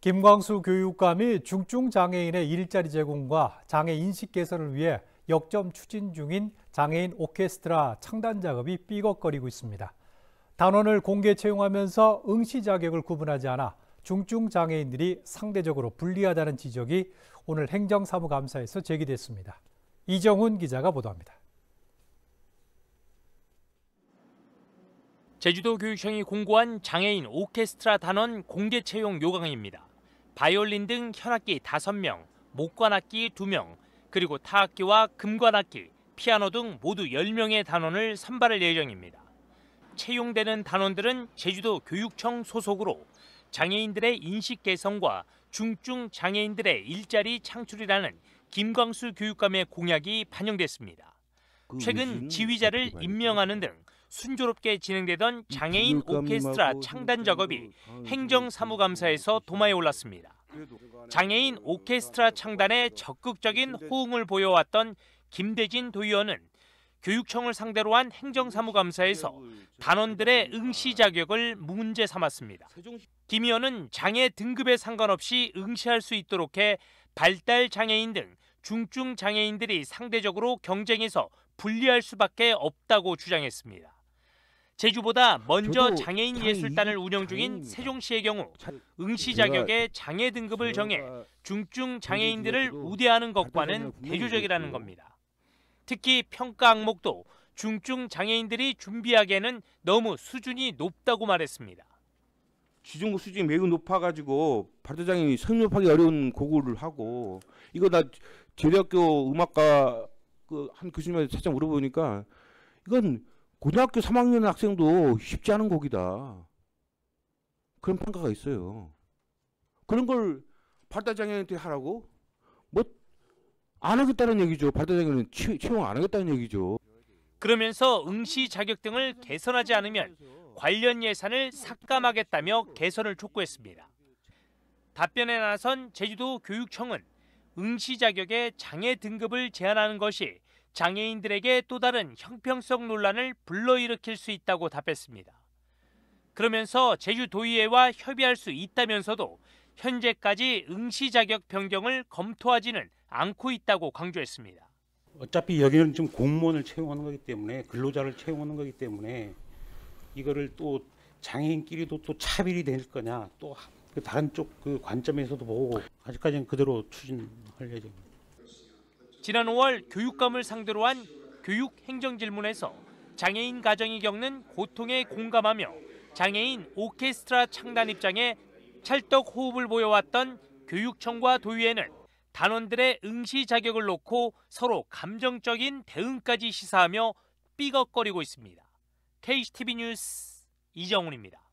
김광수 교육감이 중증장애인의 일자리 제공과 장애 인식 개선을 위해 역점 추진 중인 장애인 오케스트라 창단 작업이 삐걱거리고 있습니다. 단원을 공개 채용하면서 응시 자격을 구분하지 않아 중증장애인들이 상대적으로 불리하다는 지적이 오늘 행정사무감사에서 제기됐습니다. 이정훈 기자가 보도합니다. 제주도교육청이 공고한 장애인 오케스트라 단원 공개 채용 요강입니다. 바이올린 등 현악기 5명, 목관악기 2명, 그리고 타악기와 금관악기, 피아노 등 모두 10명의 단원을 선발할 예정입니다. 채용되는 단원들은 제주도 교육청 소속으로 장애인들의 인식 개선과 중증 장애인들의 일자리 창출이라는 김광수 교육감의 공약이 반영됐습니다. 그 최근 지휘자를 임명하는 등 순조롭게 진행되던 장애인 오케스트라 창단 작업이 행정사무감사에서 도마에 올랐습니다. 장애인 오케스트라 창단에 적극적인 호응을 보여왔던 김대진 도의원은 교육청을 상대로 한 행정사무감사에서 단원들의 응시 자격을 문제 삼았습니다. 김 의원은 장애 등급에 상관없이 응시할 수 있도록 해 발달 장애인 등 중증 장애인들이 상대적으로 경쟁에서 불리할 수밖에 없다고 주장했습니다. 제주보다 먼저 장애인 예술단을 운영 중인 세종시의 경우 응시 자격에 장애 등급을 정해 중증 장애인들을 우대하는 것과는 대조적이라는 겁니다. 특히 평가 항목도 중증 장애인들이 준비하기에는 너무 수준이 높다고 말했습니다. 지정 수준이 매우 높아가지고 발도장이 성립하기 어려운 곡을 하고 이거 나 대학교 음악과 그한 교수님한테 살짝 물어보니까 이건 고등학교 3학년 학생도 쉽지 않은 곡이다. 그런 평가가 있어요. 그런 걸발달장애한테 하라고? 뭐, 안 하겠다는 얘기죠. 발달장애는 채용 안 하겠다는 얘기죠. 그러면서 응시 자격 등을 개선하지 않으면 관련 예산을 삭감하겠다며 개선을 촉구했습니다. 답변에 나선 제주도 교육청은 응시 자격에 장애 등급을 제한하는 것이 장애인들에게 또 다른 형평성 논란을 불러일으킬 수 있다고 답했습니다. 그러면서 제주도의회와 협의할 수 있다면서도 현재까지 응시 자격 변경을 검토하지는 않고 있다고 강조했습니다. 어차피 여기는 지금 공무원을 채용하는 거기 때문에 근로자를 채용하는 거기 때문에 이거를 또 장애인끼리도 또 차별이 될 거냐 또 그 다른 쪽 그 관점에서도 보고 아직까지는 그대로 추진할 예정입니다. 지난 5월 교육감을 상대로 한 교육 행정질문에서 장애인 가정이 겪는 고통에 공감하며 장애인 오케스트라 창단 입장에 찰떡 호흡을 보여왔던 교육청과 도의회는 단원들의 응시 자격을 놓고 서로 감정적인 대응까지 시사하며 삐걱거리고 있습니다. KTV 뉴스 이정훈입니다.